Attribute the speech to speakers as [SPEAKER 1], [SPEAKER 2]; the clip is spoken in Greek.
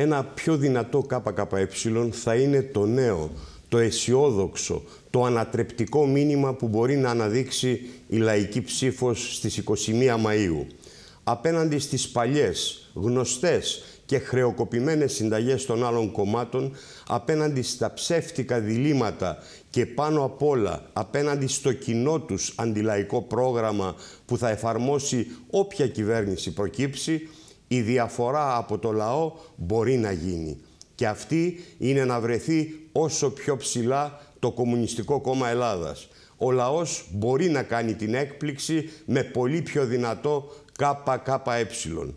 [SPEAKER 1] ένα πιο δυνατό ΚΚΕ θα είναι το νέο, το αισιόδοξο, το ανατρεπτικό μήνυμα που μπορεί να αναδείξει η λαϊκή ψήφος στις 21 Μαΐου. Απέναντι στις παλιές, γνωστές και χρεοκοπημένες συνταγές των άλλων κομμάτων, απέναντι στα ψεύτικα διλήμματα και πάνω απ' όλα απέναντι στο κοινό τους αντιλαϊκό πρόγραμμα που θα εφαρμόσει όποια κυβέρνηση προκύψει, η διαφορά από το λαό μπορεί να γίνει. Και αυτή είναι να βρεθεί όσο πιο ψηλά το Κομμουνιστικό Κόμμα Ελλάδας. Ο λαός μπορεί να κάνει την έκπληξη με πολύ πιο δυνατό ΚΚΕ.